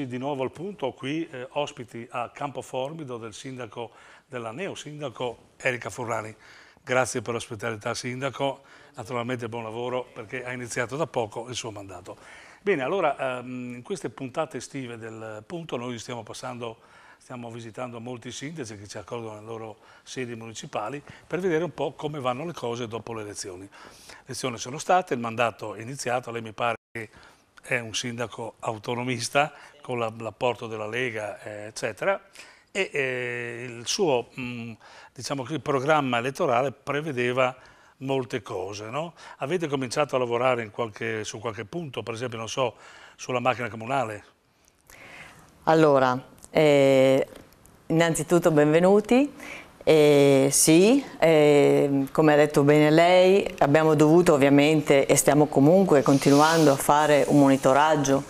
eccoci di nuovo al punto, qui eh, ospiti a Campo Formido del sindaco, della neosindaco Erika Furlani. Grazie per l'ospitalità sindaco, naturalmente buon lavoro perché ha iniziato da poco il suo mandato. Bene, allora ehm, in queste puntate estive del punto noi stiamo passando, stiamo visitando molti sindaci che ci accolgono nelle loro sedi municipali per vedere un po' come vanno le cose dopo le elezioni. Le elezioni sono state, il mandato è iniziato, lei mi pare che è un sindaco autonomista con l'apporto della Lega, eh, eccetera, e eh, il suo diciamo così, programma elettorale prevedeva molte cose. No? Avete cominciato a lavorare qualche, su qualche punto, per esempio, non so, sulla macchina comunale? Allora, eh, innanzitutto benvenuti. Eh, sì, eh, come ha detto bene lei, abbiamo dovuto ovviamente e stiamo comunque continuando a fare un monitoraggio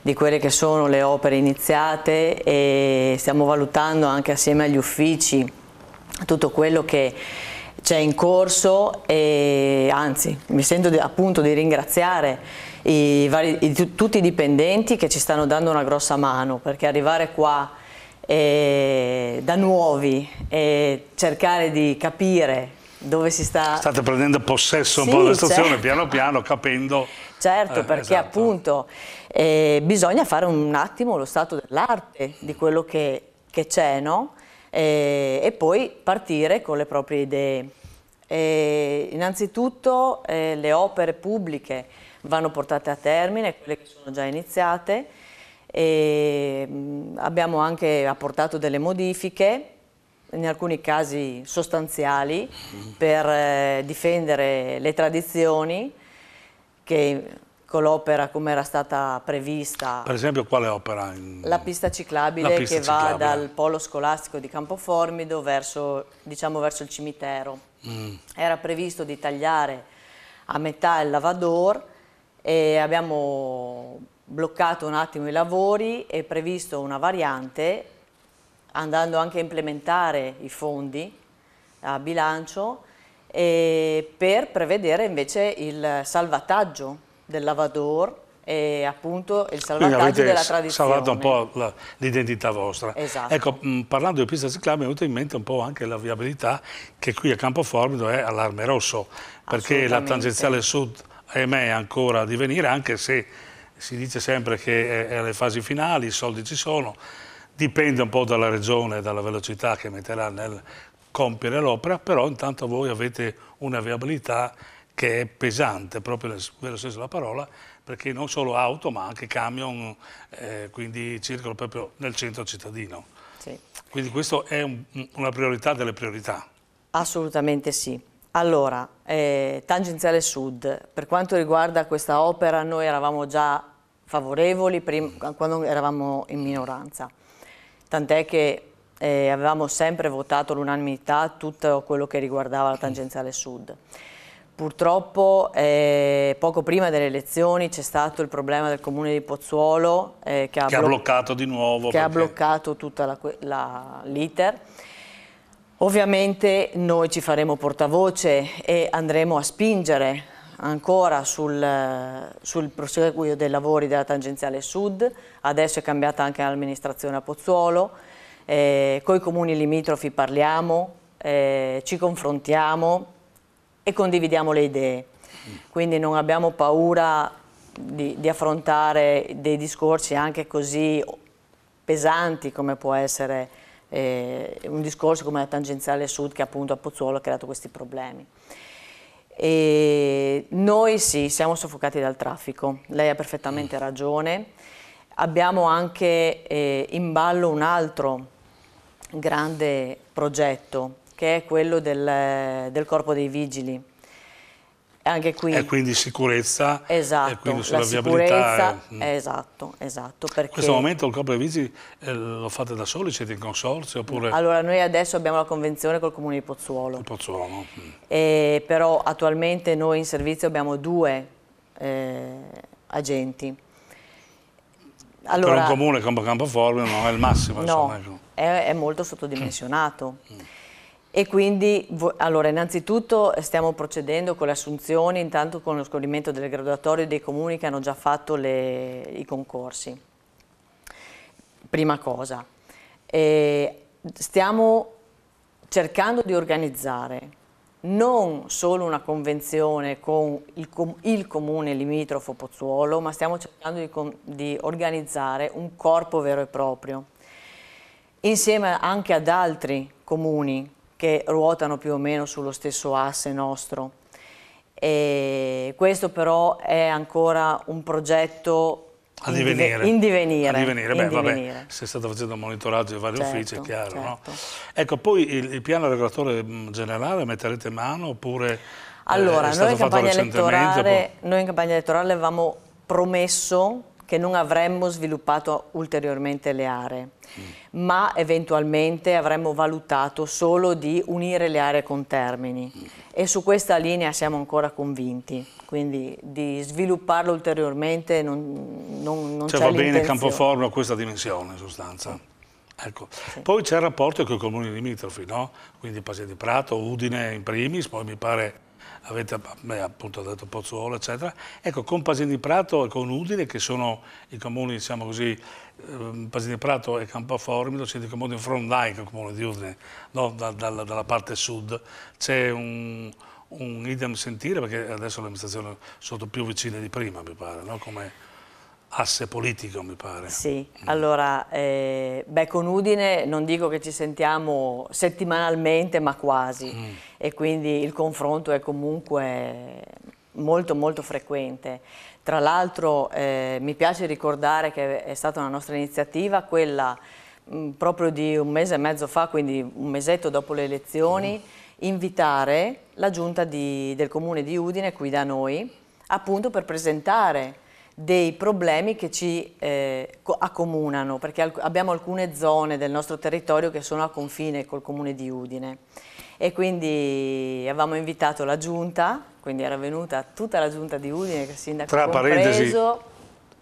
di quelle che sono le opere iniziate e stiamo valutando anche assieme agli uffici tutto quello che c'è in corso e anzi mi sento appunto di ringraziare i vari, i, tutti i dipendenti che ci stanno dando una grossa mano perché arrivare qua eh, da nuovi e cercare di capire dove si sta... State prendendo possesso sì, un po' della situazione certo. piano piano, capendo... Certo, eh, perché esatto. appunto eh, bisogna fare un attimo lo stato dell'arte di quello che c'è, no? Eh, e poi partire con le proprie idee. E eh, innanzitutto eh, le opere pubbliche vanno portate a termine, quelle che sono già iniziate, e mm, abbiamo anche apportato delle modifiche in alcuni casi sostanziali mm-hmm. per eh, difendere le tradizioni che con l'opera come era stata prevista. Per esempio quale opera? In... La pista ciclabile La pista che ciclabile. va dal polo scolastico di Campoformido verso, diciamo, verso il cimitero. Mm. Era previsto di tagliare a metà il lavador e abbiamo bloccato un attimo i lavori, e previsto una variante andando anche a implementare i fondi a bilancio per prevedere invece il salvataggio del lavador e appunto il salvataggio della tradizione. salvato un po' l'identità vostra. Esatto. Ecco, parlando di pista ciclabile mi è venuta in mente un po' anche la viabilità che qui a Campo Formido è allarme rosso, perché la tangenziale sud ahimè è ancora di venire anche se si dice sempre che è alle fasi finali, i soldi ci sono, dipende un po' dalla regione e dalla velocità che metterà nel compiere l'opera, però intanto voi avete una viabilità che è pesante, proprio nello senso della parola, perché non solo auto ma anche camion, eh, quindi circolo proprio nel centro cittadino. Sì. Quindi questa è un, una priorità delle priorità. Assolutamente sì. Allora, eh, tangenziale sud, per quanto riguarda questa opera noi eravamo già favorevoli quando eravamo in minoranza, tant'è che eh, avevamo sempre votato all'unanimità tutto quello che riguardava la tangenziale sud. Purtroppo eh, poco prima delle elezioni c'è stato il problema del comune di Pozzuolo eh, che, ha, che blo ha, bloccato di nuovo. Che perché... ha bloccato tutta l'iter. Ovviamente noi ci faremo portavoce e andremo a spingere ancora sul, sul proseguio dei lavori della tangenziale sud, adesso è cambiata anche l'amministrazione a Pozzuolo, eh, con i comuni limitrofi parliamo, eh, ci confrontiamo e condividiamo le idee. Quindi non abbiamo paura di, di affrontare dei discorsi anche così pesanti come può essere eh, un discorso come la tangenziale sud che appunto a Pozzuolo ha creato questi problemi. E noi sì, siamo soffocati dal traffico, lei ha perfettamente ragione. Abbiamo anche eh, in ballo un altro grande progetto che è quello del, del Corpo dei Vigili anche qui. E quindi sicurezza, esatto, e quindi sulla viabilità. Eh. Esatto, esatto. Perché... In questo momento il corpo dei vigili eh, lo fate da soli, siete in consorzio? Oppure... Allora noi adesso abbiamo la convenzione col comune di Pozzuolo. Il Pozzuolo. Mm. E, eh, però attualmente noi in servizio abbiamo due eh, agenti. Allora, per un comune come Campoforme non è il massimo. No, insomma, ecco. è, è, molto sottodimensionato. Mm. E quindi, allora, innanzitutto stiamo procedendo con le assunzioni, intanto con lo scorrimento delle graduatorie dei comuni che hanno già fatto le, i concorsi. Prima cosa, e ehm, stiamo cercando di organizzare non solo una convenzione con il, com il comune limitrofo Pozzuolo, ma stiamo cercando di, di organizzare un corpo vero e proprio, insieme anche ad altri comuni che ruotano più o meno sullo stesso asse nostro. E questo però è ancora un progetto a in divenire. In divenire. A divenire. Beh, divenire. Vabbè, se state facendo monitoraggio di vari certo, uffici, è chiaro. Certo. No? Ecco, poi il, il, piano regolatore mm, generale metterete mano oppure eh, allora, eh, noi, in noi in campagna elettorale avevamo promesso che non avremmo sviluppato ulteriormente le aree, mm. ma eventualmente avremmo valutato solo di unire le aree con termini mm. e su questa linea siamo ancora convinti, quindi di svilupparlo ulteriormente non, non, non cioè, va bene Campoforno a questa dimensione in sostanza. Ecco. Sì. Poi c'è il rapporto con i comuni limitrofi, no? quindi Pasia di Prato, Udine in primis, poi mi pare avete beh, appunto detto Pozzuolo, eccetera. Ecco, con Pasini di Prato e con Udine, che sono i comuni, diciamo così, ehm, Pasini di Prato e Campoformido, siete i comuni in front line, il comune di Udine, no? da, da, dalla parte sud. C'è un, un idem sentire, perché adesso le amministrazioni sono più vicine di prima, mi pare, no? Come asse politico mi pare. Sì, mm. allora, eh, beh, con Udine non dico che ci sentiamo settimanalmente ma quasi. Mm e quindi il confronto è comunque molto molto frequente. Tra l'altro eh, mi piace ricordare che è stata una nostra iniziativa quella mh, mm, proprio di un mese e mezzo fa, quindi un mesetto dopo le elezioni, mm. invitare la giunta di, del comune di Udine qui da noi appunto per presentare dei problemi che ci eh, accomunano, perché alc abbiamo alcune zone del nostro territorio che sono a confine col comune di Udine e quindi avevamo invitato la giunta, quindi era venuta tutta la giunta di Udine, che il sindaco Tra compreso. Parentesi,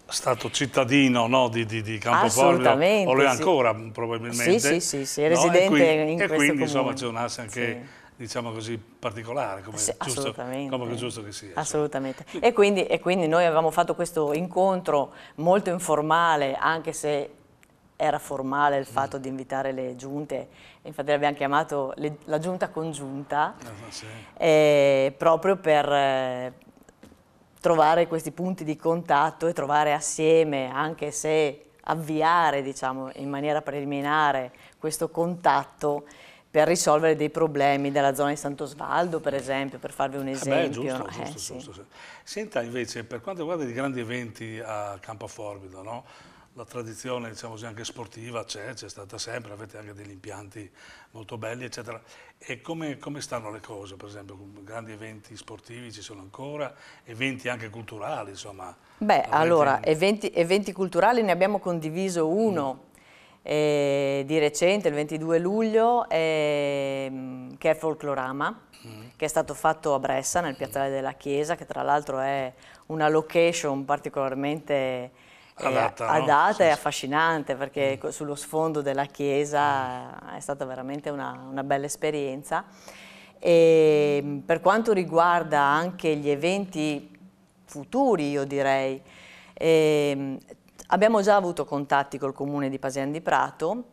stato cittadino no, di, di, di Campofoglio, o lo è ancora sì. probabilmente. Sì, sì, sì, sì. residente no? qui, in e questo E quindi insomma c'è un'asse anche, sì. diciamo così, particolare, come, sì, giusto, come giusto che sia. Assolutamente. E quindi, e quindi noi avevamo fatto questo incontro molto informale, anche se era formale il mm. fatto di invitare le giunte, infatti l'abbiamo chiamato le, la giunta congiunta, ah, sì. eh, proprio per eh, trovare questi punti di contatto e trovare assieme, anche se avviare diciamo, in maniera preliminare questo contatto per risolvere dei problemi della zona di Santo Sant'Osvaldo, per esempio, per farvi un esempio. Eh beh, giusto, giusto, eh, giusto, sì. Senta invece, per quanto riguarda i grandi eventi a Campoforbido, no? la tradizione diciamo così, anche sportiva c'è, c'è stata sempre, avete anche degli impianti molto belli, eccetera. E come, come, stanno le cose? Per esempio, grandi eventi sportivi ci sono ancora, eventi anche culturali, insomma. Beh, allora, eventi, eventi, culturali ne abbiamo condiviso uno. Mm. Eh, di recente, il 22 luglio, eh, che è Folklorama, mm. che è stato fatto a Bressa, nel piazzale della Chiesa, che tra l'altro è una location particolarmente Adatta, eh, adatta sì, e affascinante perché mm. sullo sfondo della chiesa mm. è stata veramente una, una bella esperienza. E ehm, per quanto riguarda anche gli eventi futuri, io direi, eh, abbiamo già avuto contatti col comune di Pasian di Prato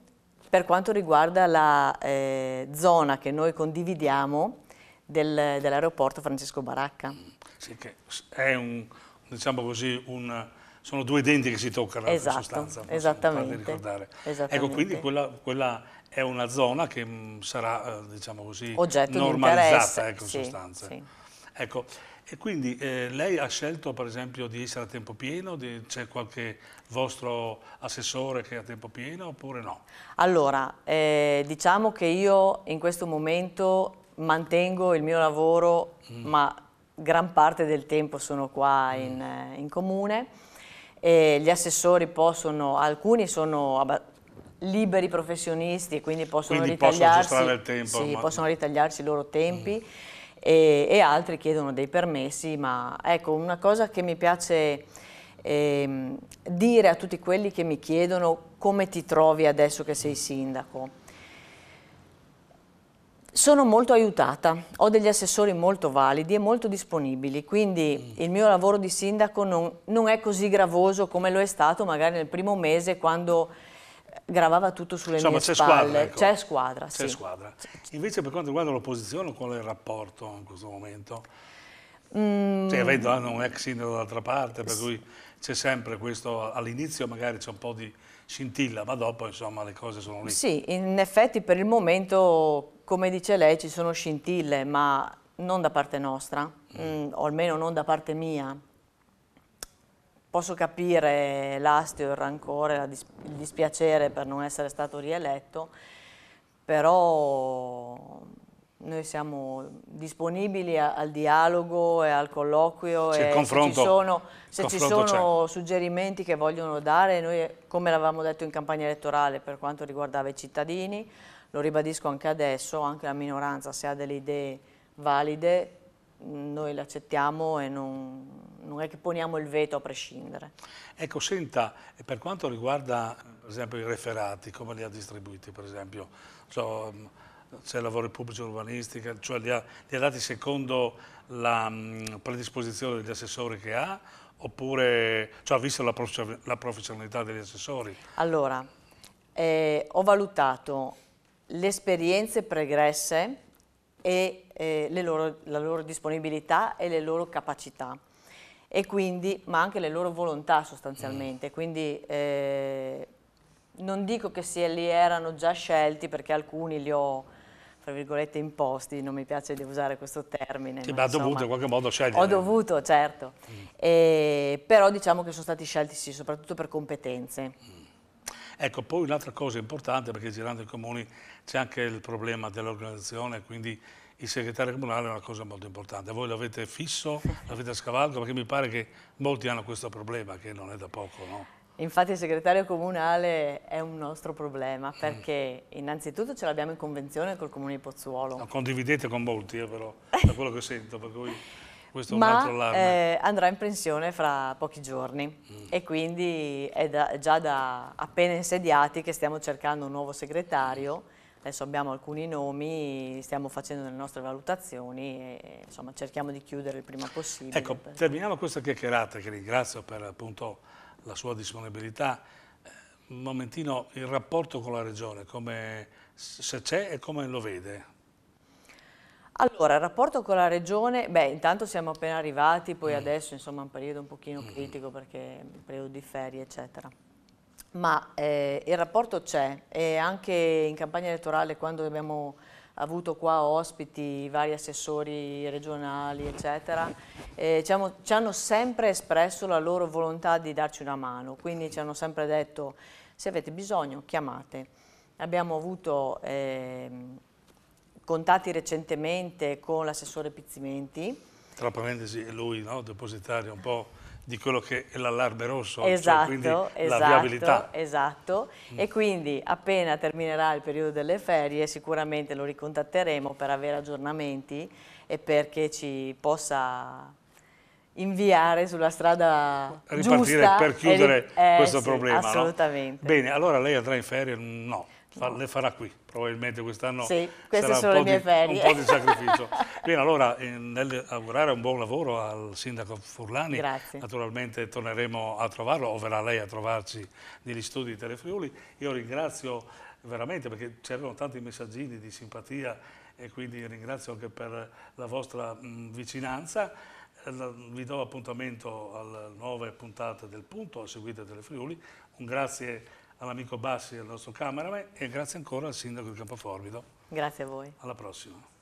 per quanto riguarda la eh, zona che noi condividiamo del, dell'aeroporto Francesco Baracca. Sì, che è un, diciamo così, un sono due denti che si toccano esatto, in sostanza. Esattamente, ecco, esattamente. Ecco, quindi quella, quella, è una zona che mm, sarà, eh, diciamo così, Oggetto normalizzata, ecco, sì, in sostanza. Sì. Ecco, e quindi eh, lei ha scelto per esempio di essere a tempo pieno? C'è qualche vostro assessore che è a tempo pieno oppure no? Allora, eh, diciamo che io in questo momento mantengo il mio lavoro mm. ma gran parte del tempo sono qua mm. in, eh, in comune e gli assessori possono, alcuni sono liberi professionisti e quindi possono quindi ritagliarsi, possono, tempo, sì, ma... possono ritagliarsi i loro tempi mm. e, e, altri chiedono dei permessi, ma ecco una cosa che mi piace eh, dire a tutti quelli che mi chiedono come ti trovi adesso che sei sindaco. Sono molto aiutata, ho degli assessori molto validi e molto disponibili, quindi mm. il mio lavoro di sindaco non, non, è così gravoso come lo è stato magari nel primo mese quando eh, gravava tutto sulle Insomma, mie spalle. Ecco. C'è squadra, c'è sì. squadra. Invece per quanto riguarda l'opposizione, qual è il rapporto in questo momento? Mm. Cioè, vedo hanno ah, un ex sindaco dall'altra parte, per cui c'è sempre questo, all'inizio magari c'è un po' di scintilla, ma dopo insomma le cose sono lì. Sì, in effetti per il momento, come dice lei, ci sono scintille, ma non da parte nostra, mm. Mm, o almeno non da parte mia. Posso capire l'astio, il rancore, dis il dispiacere per non essere stato rieletto, però noi siamo disponibili a, al dialogo e al colloquio e se ci sono, se ci sono suggerimenti che vogliono dare, noi come l'avevamo detto in campagna elettorale per quanto riguardava i cittadini, lo ribadisco anche adesso, anche la minoranza se ha delle idee valide mm, noi le accettiamo e non, non è che poniamo il veto a prescindere. Ecco, senta, per quanto riguarda per esempio i referati, come li ha distribuiti per esempio? Cioè, c'è lavoro pubblico urbanistica, cioè li ha, li ha dati secondo la mh, mm, predisposizione degli assessori che ha oppure cioè, ha visto la, prof la, professionalità degli assessori? Allora, eh, ho valutato le esperienze pregresse e eh, loro, la loro disponibilità e le loro capacità e quindi, ma anche le loro volontà sostanzialmente, mm. quindi eh, non dico che se li erano già scelti perché alcuni li ho tra virgolette imposti, non mi piace di usare questo termine. Sì, ma, ha dovuto in qualche modo scegliere. Ho dovuto, certo, mm. e, però diciamo che sono stati scelti sì, soprattutto per competenze. Mm. Ecco, poi un'altra cosa importante, perché girando i comuni c'è anche il problema dell'organizzazione, quindi il segretario comunale è una cosa molto importante. Voi l'avete fisso, l'avete a scavalco, perché mi pare che molti hanno questo problema, che non è da poco, no? Infatti il segretario comunale è un nostro problema perché innanzitutto ce l'abbiamo in convenzione col Comune di Pozzuolo. Lo condividete con molti eh, però, da quello che sento, per cui questo è un altro allarme. Eh, andrà in pensione fra pochi giorni mm. e quindi è da, già da appena insediati che stiamo cercando un nuovo segretario. Adesso abbiamo alcuni nomi, stiamo facendo le nostre valutazioni e insomma cerchiamo di chiudere il prima possibile. Ecco, per... terminiamo questa chiacchierata che ringrazio per appunto la sua disponibilità, eh, un momentino il rapporto con la Regione, come, se c'è e come lo vede? Allora, il rapporto con la Regione, beh, intanto siamo appena arrivati, poi mm. adesso insomma è un periodo un pochino mm. critico perché è un periodo di ferie, eccetera. Ma eh, il rapporto c'è e anche in campagna elettorale quando abbiamo avuto qua ospiti, vari assessori regionali, eccetera, eh, ci, hanno, ci hanno sempre espresso la loro volontà di darci una mano, quindi ci hanno sempre detto se avete bisogno chiamate. Abbiamo avuto eh, contatti recentemente con l'assessore Pizzimenti. Tra parentesi, è lui, no, depositario un po' di quello che è l'allarme rosso, cioè esatto, cioè quindi esatto, la viabilità. Esatto, mm. e quindi appena terminerà il periodo delle ferie sicuramente lo ricontatteremo per avere aggiornamenti e perché ci possa inviare sulla strada Ripartire giusta. per chiudere eh, questo sì, problema. Assolutamente. No? Bene, allora lei andrà in ferie? No. Fa, le farà qui, probabilmente quest'anno sì, sarà sono un, po le mie di, un po' di sacrificio. Bene, allora eh, nell'augurare un buon lavoro al sindaco Furlani, Grazie. naturalmente torneremo a trovarlo o verrà lei a trovarci negli studi di Telefriuli. Io ringrazio veramente perché c'erano tanti messaggini di simpatia e quindi ringrazio anche per la vostra mh, mm, vicinanza. Eh, vi do appuntamento alle nuove puntate del punto, a seguite Telefriuli. Un grazie all'amico Bassi, al nostro cameraman e grazie ancora al sindaco di Campoforbido. Grazie a voi. Alla prossima.